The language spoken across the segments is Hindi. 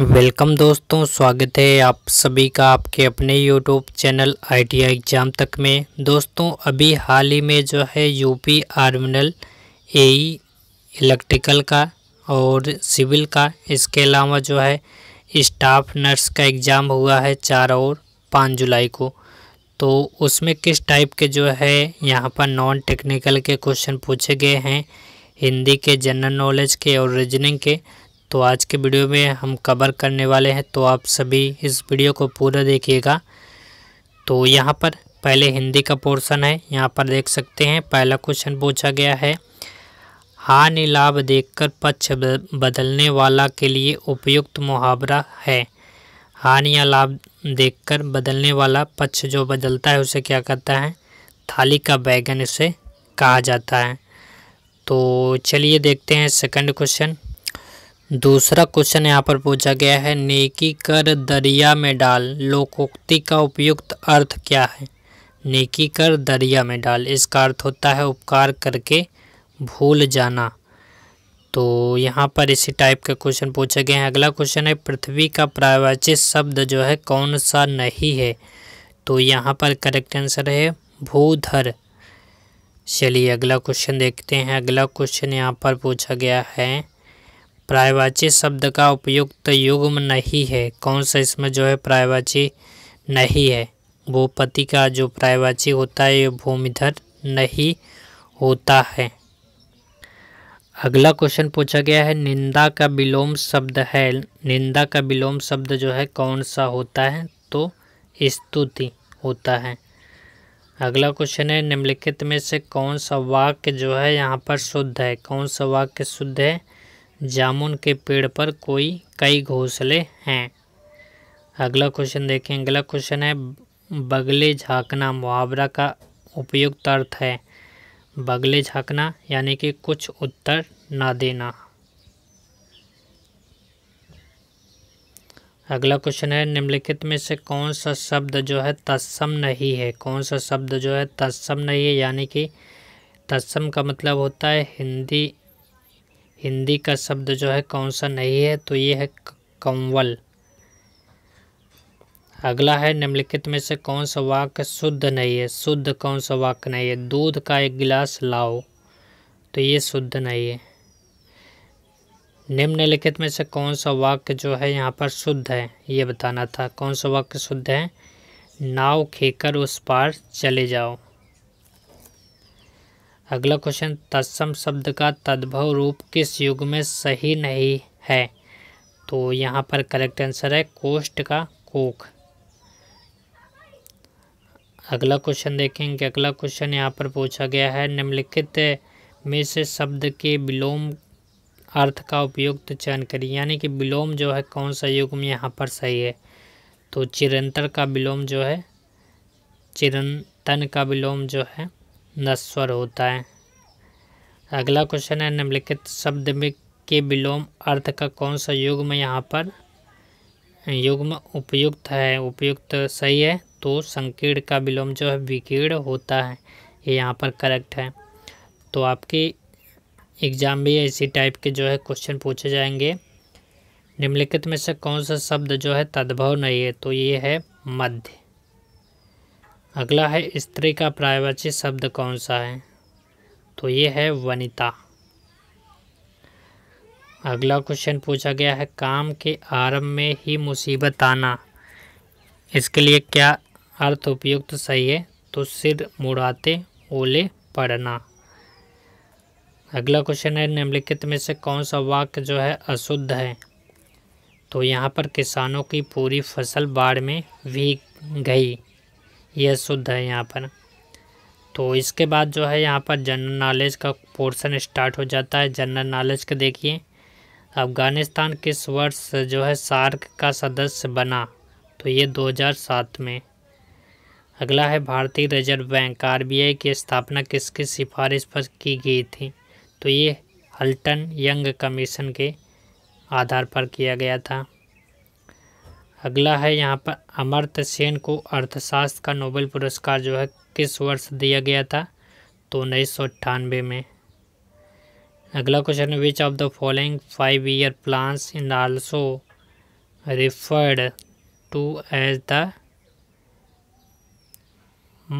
वेलकम दोस्तों स्वागत है आप सभी का आपके अपने यूट्यूब चैनल आई एग्ज़ाम तक में दोस्तों अभी हाल ही में जो है यूपी आर्मिनल ए इलेक्ट्रिकल का और सिविल का इसके अलावा जो है स्टाफ नर्स का एग्ज़ाम हुआ है चार और पाँच जुलाई को तो उसमें किस टाइप के जो है यहाँ पर नॉन टेक्निकल के क्वेश्चन पूछे गए हैं हिंदी के जनरल नॉलेज के और रीजनिंग के तो आज के वीडियो में हम कवर करने वाले हैं तो आप सभी इस वीडियो को पूरा देखिएगा तो यहाँ पर पहले हिंदी का पोर्शन है यहाँ पर देख सकते हैं पहला क्वेश्चन पूछा गया है हानि लाभ देखकर पक्ष बदलने वाला के लिए उपयुक्त मुहावरा है हानि या लाभ देखकर बदलने वाला पक्ष जो बदलता है उसे क्या कहता है थाली का बैगन इसे कहा जाता है तो चलिए देखते हैं सेकंड क्वेश्चन दूसरा क्वेश्चन यहाँ पर पूछा गया है नेकी कर दरिया में डाल लोकोक्ति का उपयुक्त अर्थ क्या है नेकी कर दरिया में डाल इसका अर्थ होता है उपकार करके भूल जाना तो यहाँ पर इसी टाइप का क्वेश्चन पूछे गए हैं अगला क्वेश्चन है पृथ्वी का प्रायवाचित शब्द जो है कौन सा नहीं है तो यहाँ पर करेक्ट आंसर है भूधर चलिए अगला क्वेश्चन देखते हैं अगला क्वेश्चन यहाँ पर पूछा गया है प्रायवाची शब्द का उपयुक्त युग्म नहीं है कौन सा इसमें जो है प्रायवाची नहीं है भूपति का जो प्रायवाची होता है ये भूमिधर नहीं होता है अगला क्वेश्चन पूछा गया है निंदा का विलोम शब्द है निंदा का विलोम शब्द जो है कौन सा होता है तो स्तुति होता है अगला क्वेश्चन है निम्नलिखित में से कौन सा वाक्य जो है यहाँ पर शुद्ध है कौन सा वाक्य शुद्ध है जामुन के पेड़ पर कोई कई घोंसले हैं अगला क्वेश्चन देखें अगला क्वेश्चन है बगले झांकना मुहावरा का उपयुक्त अर्थ है बगले झांकना यानी कि कुछ उत्तर ना देना अगला क्वेश्चन है निम्नलिखित में से कौन सा शब्द जो है तत्सम नहीं है कौन सा शब्द जो है तत्सम नहीं है यानी कि तत्सम का मतलब होता है हिंदी हिंदी का शब्द जो है कौन सा नहीं है तो ये है कंवल अगला है निम्नलिखित में से कौन सा वाक्य शुद्ध नहीं है शुद्ध कौन सा वाक्य नहीं है दूध का एक गिलास लाओ तो ये शुद्ध नहीं है निम्नलिखित में से कौन सा वाक्य जो है यहाँ पर शुद्ध है ये बताना था कौन सा वाक्य शुद्ध है नाव खेकर उस पार चले जाओ अगला क्वेश्चन तत्सम शब्द का तद्भव रूप किस युग में सही नहीं है तो यहाँ पर करेक्ट आंसर है कोष्ट का कोख अगला क्वेश्चन देखेंगे अगला क्वेश्चन यहाँ पर पूछा गया है निम्नलिखित में से शब्द के विलोम अर्थ का उपयुक्त चयन करिए यानी कि विलोम जो है कौन सा युग में यहाँ पर सही है तो चिरंतर का विलोम जो है चिरंतन का विलोम जो है नस्वर होता है अगला क्वेश्चन है निम्नलिखित शब्द में के विलोम अर्थ का कौन सा युग में यहाँ पर युग्म उपयुक्त है उपयुक्त सही है तो संकीर्ण का विलोम जो है विकीर्ण होता है ये यहाँ पर करेक्ट है तो आपके एग्ज़ाम भी इसी टाइप के जो है क्वेश्चन पूछे जाएंगे निम्नलिखित में से कौन सा शब्द जो है तद्भव नहीं है तो ये है मध्य अगला है स्त्री का प्रायवाची शब्द कौन सा है तो ये है वनिता अगला क्वेश्चन पूछा गया है काम के आरंभ में ही मुसीबत आना इसके लिए क्या अर्थ उपयुक्त तो सही है तो सिर मुड़ाते ओले पढ़ना अगला क्वेश्चन है निम्नलिखित में से कौन सा वाक्य जो है अशुद्ध है तो यहाँ पर किसानों की पूरी फसल बाढ़ में भीग गई ये शुद्ध है यहाँ पर तो इसके बाद जो है यहाँ पर जनरल नॉलेज का पोर्शन स्टार्ट हो जाता है जनरल नॉलेज का देखिए अफ़गानिस्तान किस वर्ष जो है सार्क का सदस्य बना तो ये 2007 में अगला है भारतीय रिजर्व बैंक आर की स्थापना किसकी सिफारिश पर की गई थी तो ये हल्टन यंग कमीशन के आधार पर किया गया था अगला है यहाँ पर अमर्त सेन को अर्थशास्त्र का नोबेल पुरस्कार जो है किस वर्ष दिया गया था तो उन्नीस में अगला क्वेश्चन है which of the following five year plans in also referred to as the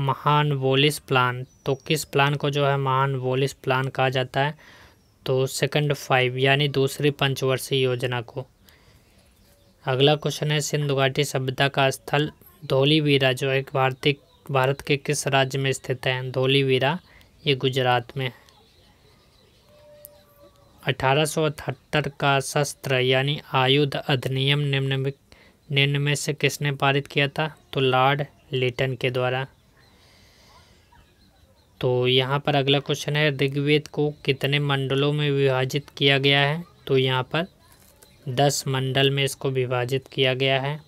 Mahalanobis plan तो किस प्लान को जो है महान वोलिस प्लान कहा जाता है तो सेकंड फाइव यानी दूसरी पंचवर्षीय योजना को अगला क्वेश्चन है सिंधु घाटी सभ्यता का स्थल धोलीवीरा जो एक भारतीय भारत के किस राज्य में स्थित है धोलीवीरा ये गुजरात में है अठारह का शस्त्र यानी आयुध अधिनियम निम्न निम्न में से किसने पारित किया था तो लॉर्ड लिटन के द्वारा तो यहाँ पर अगला क्वेश्चन है ऋग्वेद को कितने मंडलों में विभाजित किया गया है तो यहाँ पर दस मंडल में इसको विभाजित किया गया है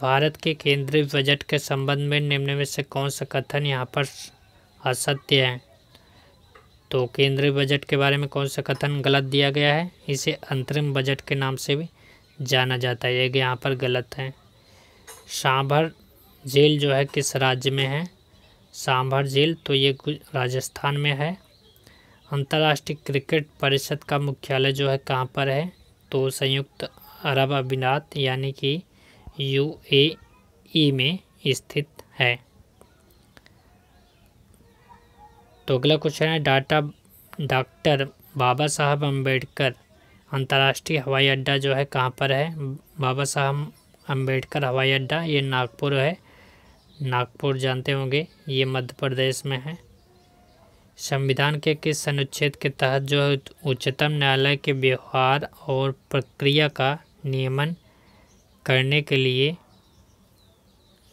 भारत के केंद्रीय बजट के संबंध में निम्न में से कौन सा कथन यहाँ पर असत्य है तो केंद्रीय बजट के बारे में कौन सा कथन गलत दिया गया है इसे अंतरिम बजट के नाम से भी जाना जाता है ये यहाँ पर गलत है सांभर जेल जो है किस राज्य में है सांभर जेल तो ये राजस्थान में है अंतर्राष्ट्रीय क्रिकेट परिषद का मुख्यालय जो है कहाँ पर है तो संयुक्त अरब अमीरात यानी कि यूएई में स्थित है तो अगला क्वेश्चन है डाटा डॉक्टर बाबा साहब अम्बेडकर अंतर्राष्ट्रीय हवाई अड्डा जो है कहाँ पर है बाबा साहब अम्बेडकर हवाई अड्डा ये नागपुर है नागपुर जानते होंगे ये मध्य प्रदेश में है संविधान के किस अनुच्छेद के तहत जो उच्चतम न्यायालय के व्यवहार और प्रक्रिया का नियमन करने के लिए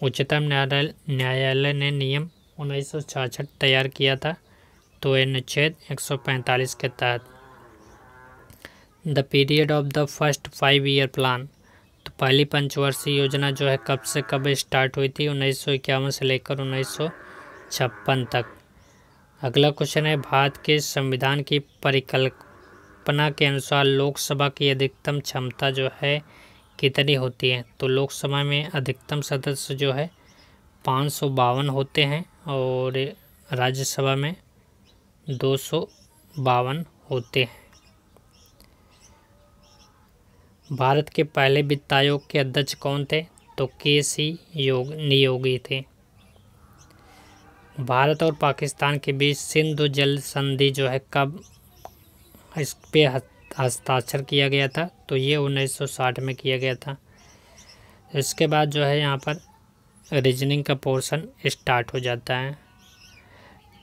उच्चतम न्यायालय न्यायालय ने नियम उन्नीस तैयार किया था तो अनुच्छेद 145 के तहत the period of the first five year plan तो पहली पंचवर्षीय योजना जो है कब से कब स्टार्ट हुई थी उन्नीस से लेकर उन्नीस तक अगला क्वेश्चन है भारत के संविधान की परिकल्पना के अनुसार लोकसभा की अधिकतम क्षमता जो है कितनी होती है तो लोकसभा में अधिकतम सदस्य जो है पाँच सौ बावन होते हैं और राज्यसभा में दो सौ बावन होते हैं भारत के पहले वित्त आयोग के अध्यक्ष कौन थे तो के सी योग नियोगी थे भारत और पाकिस्तान के बीच सिंधु जल संधि जो है कब इस पर हस्ताक्षर किया गया था तो ये 1960 में किया गया था इसके बाद जो है यहाँ पर रीजनिंग का पोर्शन स्टार्ट हो जाता है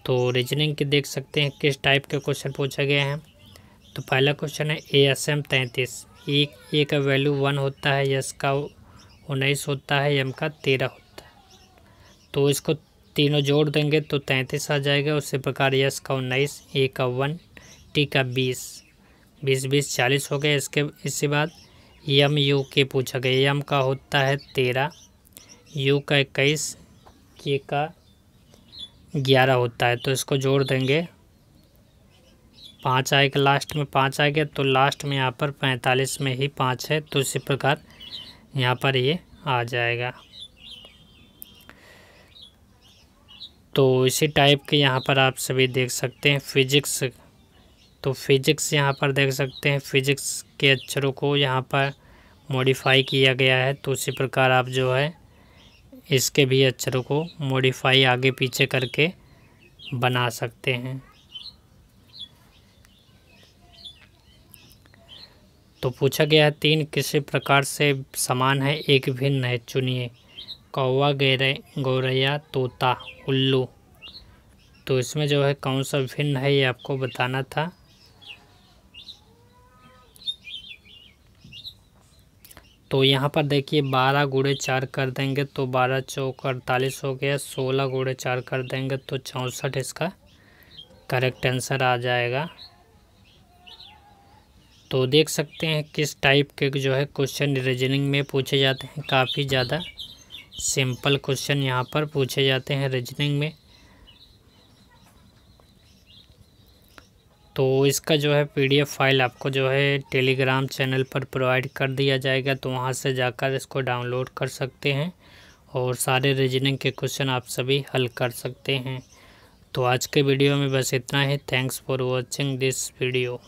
तो रीजनिंग की देख सकते हैं किस टाइप के क्वेश्चन पूछे गए हैं तो पहला क्वेश्चन है ए एस एम तैंतीस ए e, ए का वैल्यू वन होता है यस का उन्नीस होता है एम का तेरह होता है तो इसको तीनों जोड़ देंगे तो तैंतीस आ जाएगा उसी प्रकार यस का उन्नीस ए का वन टी का बीस बीस बीस चालीस हो गया इसके इसके बाद यम यू के पूछा गया यम का होता है तेरह यू का इक्कीस के का ग्यारह होता है तो इसको जोड़ देंगे पाँच आएगा लास्ट में पाँच आ गया तो लास्ट में यहाँ पर पैंतालीस में ही पाँच है तो इसी प्रकार यहाँ पर ये आ जाएगा तो इसी टाइप के यहाँ पर आप सभी देख सकते हैं फिजिक्स तो फिजिक्स यहाँ पर देख सकते हैं फिजिक्स के अक्षरों को यहाँ पर मॉडिफाई किया गया है तो उसी प्रकार आप जो है इसके भी अक्षरों को मॉडिफाई आगे पीछे करके बना सकते हैं तो पूछा गया है तीन किसी प्रकार से समान है एक भिन्न है चुनिए कौवा गेरे गौरैया तोता उल्लू तो इसमें जो है कौन सा भिन्न है ये आपको बताना था तो यहाँ पर देखिए बारह गुड़े चार कर देंगे तो बारह चौक अड़तालीस हो गया सोलह गुड़े चार कर देंगे तो चौंसठ इसका करेक्ट आंसर आ जाएगा तो देख सकते हैं किस टाइप के जो है क्वेश्चन रीजनिंग में पूछे जाते हैं काफ़ी ज़्यादा सिंपल क्वेश्चन यहाँ पर पूछे जाते हैं रीजनिंग में तो इसका जो है पीडीएफ फाइल आपको जो है टेलीग्राम चैनल पर प्रोवाइड कर दिया जाएगा तो वहाँ से जाकर इसको डाउनलोड कर सकते हैं और सारे रीजनिंग के क्वेश्चन आप सभी हल कर सकते हैं तो आज के वीडियो में बस इतना ही thanks for watching this video